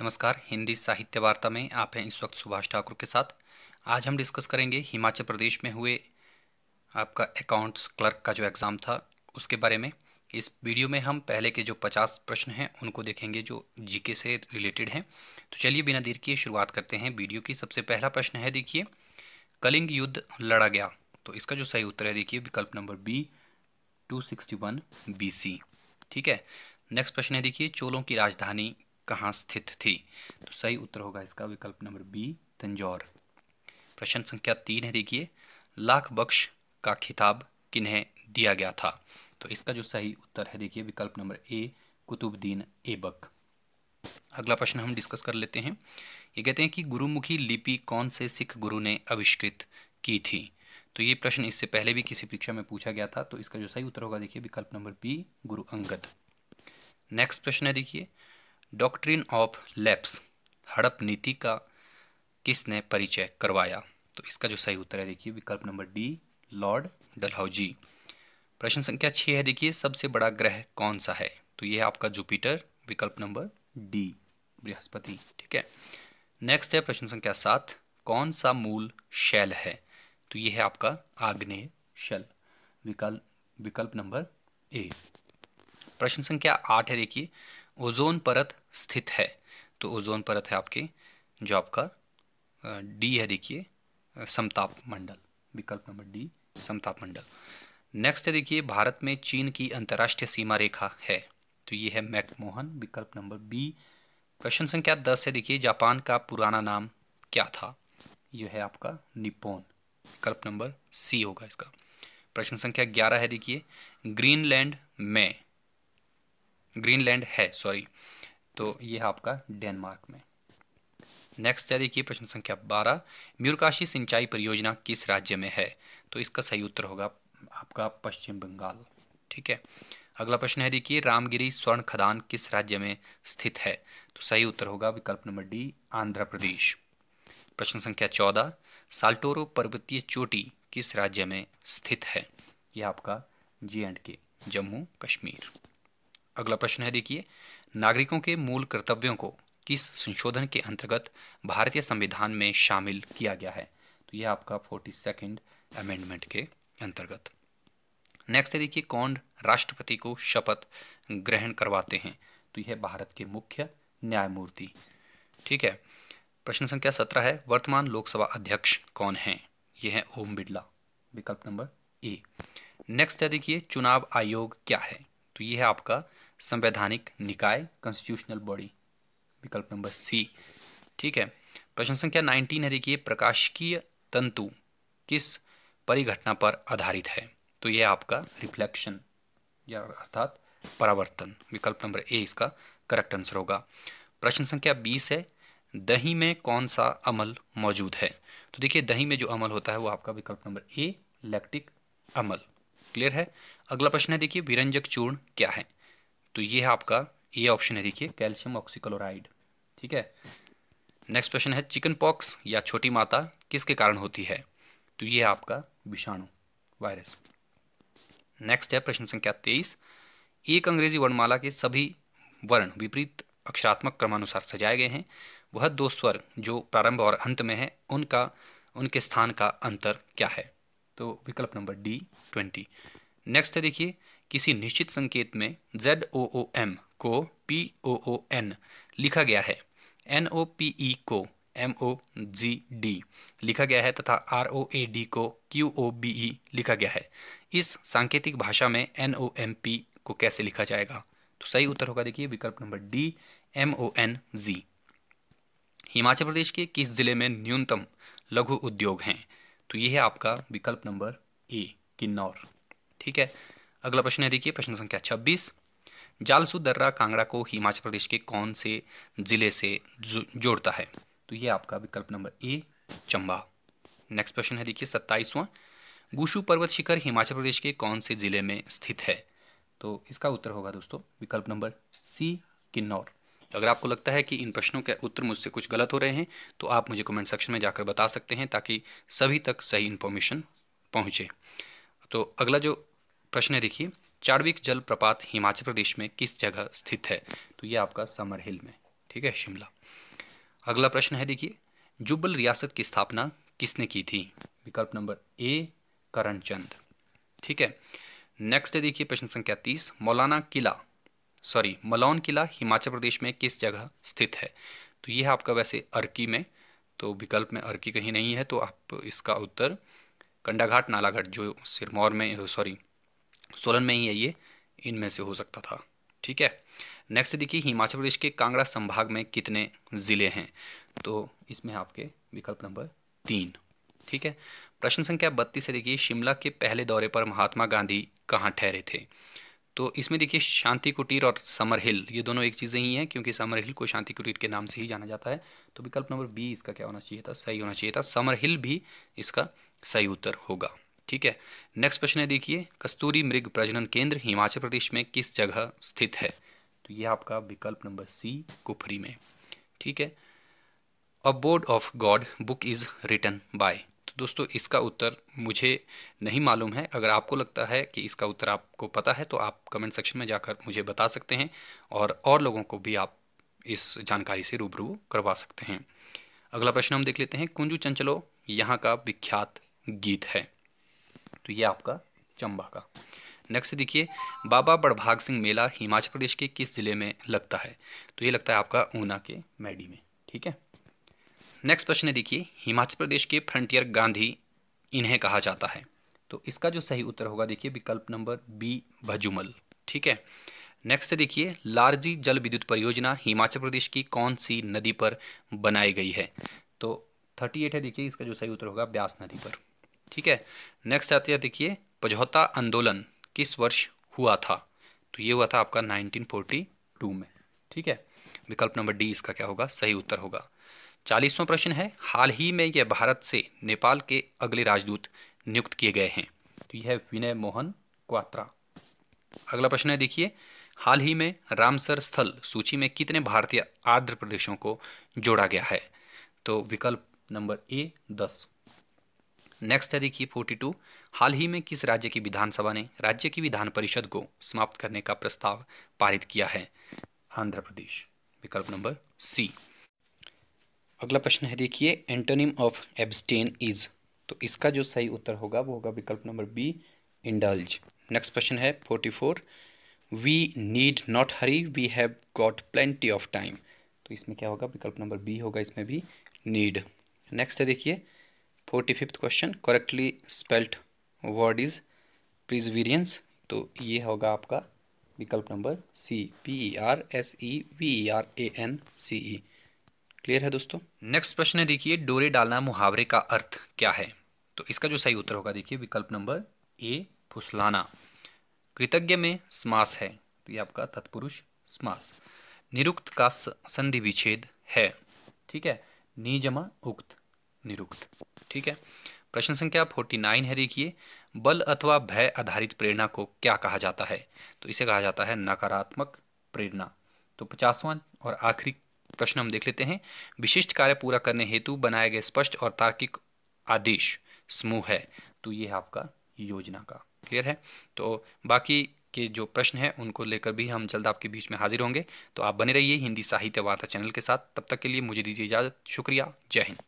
नमस्कार हिंदी साहित्य वार्ता में आप हैं इस वक्त सुभाष ठाकुर के साथ आज हम डिस्कस करेंगे हिमाचल प्रदेश में हुए आपका अकाउंट्स क्लर्क का जो एग्ज़ाम था उसके बारे में इस वीडियो में हम पहले के जो 50 प्रश्न हैं उनको देखेंगे जो जीके से रिलेटेड हैं तो चलिए बिना देर किए शुरुआत करते हैं वीडियो की सबसे पहला प्रश्न है देखिए कलिंग युद्ध लड़ा गया तो इसका जो सही उत्तर है देखिए विकल्प number B two sixty one ठीक है नेक्स्ट प्रश्न है देखिए चोलों की राजधानी कहाँ स्थित थी तो सही उत्तर होगा इसका विकल्प नंबर बी तंजौर प्रश्न संख्या तीन है देखिए लाख बख्श का खिताब किन्हें दिया गया था तो इसका जो सही उत्तर है देखिए विकल्प नंबर ए कुतुबुद्दीन ऐबक अगला प्रश्न हम डिस्कस कर लेते हैं ये कहते हैं कि गुरुमुखी लिपि कौन से सिख गुरु ने आविष्कृत की थी तो ये प्रश्न इससे पहले भी किसी परीक्षा में पूछा गया था तो इसका जो सही उत्तर होगा देखिए विकल्प नंबर बी गुरु अंगद नेक्स्ट प्रश्न है देखिए डॉक्ट्रिन ऑफ लेप्स हड़प नीति का किसने परिचय करवाया तो इसका जो सही उत्तर है देखिए विकल्प नंबर डी लॉर्ड डलहौजी प्रश्न संख्या छः है देखिए सबसे बड़ा ग्रह कौन सा है तो ये है आपका जुपिटर विकल्प नंबर डी बृहस्पति ठीक है नेक्स्ट है प्रश्न संख्या सात कौन सा मूल शैल है तो ये है आपका आग्नेय शैल विकल्प विकल्प नंबर ए प्रश्न संख्या आठ है देखिए ओजोन परत स्थित है तो ओजोन परत है आपके जो आपका डी है देखिए समताप मंडल विकल्प नंबर डी समताप मंडल नेक्स्ट है देखिए भारत में चीन की अंतर्राष्ट्रीय सीमा रेखा है तो ये है मैकमोहन विकल्प नंबर बी क्वेश्चन संख्या दस है देखिए जापान का पुराना नाम क्या था यह है आपका निपोन विकल्प नंबर सी होगा इसका प्रश्न संख्या ग्यारह है देखिए ग्रीनलैंड में ग्रीनलैंड है सॉरी तो ये है आपका डेनमार्क में नेक्स्ट है देखिए प्रश्न संख्या बारह म्यूरकाशी सिंचाई परियोजना किस राज्य में है तो इसका सही उत्तर होगा आपका पश्चिम बंगाल ठीक है अगला प्रश्न है देखिए रामगिरी स्वर्ण खदान किस राज्य में स्थित है तो सही उत्तर होगा विकल्प नंबर डी आंध्र प्रदेश प्रश्न संख्या चौदह साल्टोरो पर्वतीय चोटी किस राज्य में स्थित है यह आपका जे एंड के जम्मू कश्मीर अगला प्रश्न है देखिए नागरिकों के मूल कर्तव्यों को किस संशोधन के अंतर्गत भारतीय संविधान में शामिल किया गया है तो यह आपका फोर्टी सेकेंड अमेंडमेंट के अंतर्गत नेक्स्ट है देखिए कौन राष्ट्रपति को शपथ ग्रहण करवाते हैं तो यह भारत के मुख्य न्यायमूर्ति ठीक है प्रश्न संख्या सत्रह है वर्तमान लोकसभा अध्यक्ष कौन है यह है ओम बिड़ला विकल्प नंबर ए नेक्स्ट है देखिए चुनाव आयोग क्या है तो यह है आपका संवैधानिक निकाय कॉन्स्टिट्यूशनल बॉडी विकल्प नंबर सी ठीक है प्रश्न संख्या नाइनटीन है देखिए प्रकाशकीय तंतु किस परिघटना पर आधारित है तो यह आपका रिफ्लेक्शन या अर्थात परावर्तन विकल्प नंबर ए इसका करेक्ट आंसर होगा प्रश्न संख्या बीस है दही में कौन सा अमल मौजूद है तो देखिए दही में जो अमल होता है वो आपका विकल्प नंबर ए लैक्टिक अमल क्लियर है अगला प्रश्न है देखिए विरंजक चूर्ण क्या है तो ये है आपका ए ऑप्शन है देखिए कैल्शियम ऑक्सीक्लोराइड ठीक है नेक्स्ट क्वेश्चन है चिकन पॉक्स या छोटी माता किसके कारण होती है तो ये है आपका विषाणु वायरस नेक्स्ट है प्रश्न संख्या तेईस एक अंग्रेजी वर्णमाला के सभी वर्ण विपरीत अक्षरात्मक क्रमानुसार सजाए गए हैं वह दो स्वर जो प्रारंभ और अंत में है उनका उनके स्थान का अंतर क्या है तो विकल्प नंबर डी ट्वेंटी नेक्स्ट है देखिए किसी निश्चित संकेत में जेड ओ ओ एम को पी ओ ओ एन लिखा गया है एन ओ पी ई को एम ओ जी डी लिखा गया है तथा आर ओ ए डी को क्यू ओ बी ई लिखा गया है इस सांकेतिक भाषा में एन ओ एम पी को कैसे लिखा जाएगा तो सही उत्तर होगा देखिए विकल्प number D M O N G Himachal Pradesh के किस जिले में न्यूनतम लघु उद्योग हैं तो ये है आपका विकल्प नंबर ए किन्नौर ठीक है अगला प्रश्न है देखिए प्रश्न संख्या छब्बीस जालसू दर्रा कांगड़ा को हिमाचल प्रदेश के कौन से जिले से जो, जोड़ता है तो ये आपका विकल्प नंबर ए चंबा नेक्स्ट प्रश्न है देखिए सत्ताईसवां गुशु पर्वत शिखर हिमाचल प्रदेश के कौन से जिले में स्थित है तो इसका उत्तर होगा दोस्तों विकल्प नंबर सी किन्नौर तो अगर आपको लगता है कि इन प्रश्नों के उत्तर मुझसे कुछ गलत हो रहे हैं तो आप मुझे कमेंट सेक्शन में जाकर बता सकते हैं ताकि सभी तक सही इन्फॉर्मेशन पहुंचे तो अगला जो प्रश्न देखिए चार्विक जलप्रपात हिमाचल प्रदेश में किस जगह स्थित है तो ये आपका समर हिल में ठीक है शिमला अगला प्रश्न है देखिए जुब्बल रियासत की स्थापना किसने की थी विकल्प नंबर ए करण चंद ठीक है नेक्स्ट है देखिए प्रश्न संख्या तीस मौलाना किला सॉरी मलौन किला हिमाचल प्रदेश में किस जगह स्थित है तो ये है आपका वैसे अर्की में तो विकल्प में अर्की कहीं नहीं है तो आप इसका उत्तर कंडाघाट नालाघाट जो सिरमौर में सॉरी सोलन में ही है ये इनमें से हो सकता था ठीक है नेक्स्ट देखिए हिमाचल प्रदेश के कांगड़ा संभाग में कितने ज़िले हैं तो इसमें आपके विकल्प नंबर तीन ठीक है प्रश्न संख्या बत्तीस है देखिए शिमला के पहले दौरे पर महात्मा गांधी कहाँ ठहरे थे तो इसमें देखिए शांति कुटीर और समर हिल ये दोनों एक चीज़ें ही हैं क्योंकि समर हिल को शांति कुटीर के नाम से ही जाना जाता है तो विकल्प नंबर बी इसका क्या होना चाहिए था सही होना चाहिए था समर हिल भी इसका सही उत्तर होगा ठीक है नेक्स्ट प्रश्न है देखिए कस्तूरी मृग प्रजनन केंद्र हिमाचल प्रदेश में किस जगह स्थित है तो ये आपका विकल्प नंबर सी कुफरी में ठीक है a board of god book is written by तो दोस्तों इसका उत्तर मुझे नहीं मालूम है अगर आपको लगता है कि इसका उत्तर आपको पता है तो आप कमेंट सेक्शन में जाकर मुझे बता सकते हैं और और लोगों को भी आप इस जानकारी से रूबरू करवा सकते हैं अगला प्रश्न हम देख लेते हैं कुंजू चंचलो यहाँ का विख्यात गीत है तो ये आपका चंबा का नेक्स्ट देखिए बाबा बड़भाग सिंह मेला हिमाचल प्रदेश के किस ज़िले में लगता है तो ये लगता है आपका ऊना के मैडी में ठीक है नेक्स्ट प्रश्न है देखिए हिमाचल प्रदेश के फ्रंटियर गांधी इन्हें कहा जाता है तो इसका जो सही उत्तर होगा देखिए विकल्प नंबर बी भजुमल ठीक है नेक्स्ट देखिए लारजी जल विद्युत परियोजना हिमाचल प्रदेश की कौन सी नदी पर बनाई गई है तो थर्टी एट है देखिए इसका जो सही उत्तर होगा ब्यास नदी पर ठीक है नेक्स्ट आते हैं देखिए पझौता आंदोलन किस वर्ष हुआ था तो ये हुआ था आपका 1942 में ठीक है विकल्प नंबर डी इसका क्या होगा सही उत्तर होगा चालीसवां प्रश्न है हाल ही में यह भारत से नेपाल के अगले राजदूत नियुक्त किए गए हैं तो यह है विनय मोहन क्वात्रा अगला प्रश्न है देखिए हाल ही में रामसर स्थल सूची में कितने भारतीय आर्द्र प्रदेशों को जोड़ा गया है तो विकल्प नंबर ए दस नेक्स्ट है देखिए फोर्टी टू हाल ही में किस राज्य की विधानसभा ने राज्य की विधान परिषद को समाप्त करने का प्रस्ताव पारित किया है आंध्र प्रदेश विकल्प नंबर सी अगला प्रश्न है देखिए एंटोनिम ऑफ एब्सटेन इज तो इसका जो सही उत्तर होगा वो होगा विकल्प number B indulge next question है forty four we need not hurry we have got plenty of time तो इसमें क्या होगा विकल्प नंबर बी होगा इसमें भी नीड नेक्स्ट है देखिए forty fifth question correctly spelt word is perseverance तो ये होगा आपका विकल्प number C P E R S E V E R A N C E clear है दोस्तों नेक्स्ट प्रश्न है देखिए डोरे डालना मुहावरे का अर्थ क्या है तो इसका जो सही उत्तर होगा देखिए विकल्प नंबर ए फुसलाना कृतज्ञ में समास है तो ये आपका तत्पुरुष समास निरुक्त का संधि विच्छेद है ठीक है नीजमा उक्त निरुक्त ठीक है प्रश्न संख्या फोर्टी नाइन है देखिए बल अथवा भय आधारित प्रेरणा को क्या कहा जाता है तो इसे कहा जाता है नकारात्मक प्रेरणा तो पचासवां और आखिरी प्रश्न हम देख लेते हैं विशिष्ट कार्य पूरा करने हेतु बनाए गए स्पष्ट और तार्किक आदेश समूह है तो ये है आपका योजना का क्लियर है तो बाकी के जो प्रश्न हैं उनको लेकर भी हम जल्द आपके बीच में हाजिर होंगे तो आप बने रहिए हिंदी साहित्य वार्ता चैनल के साथ तब तक के लिए मुझे दीजिए इजाज़त शुक्रिया जय हिंद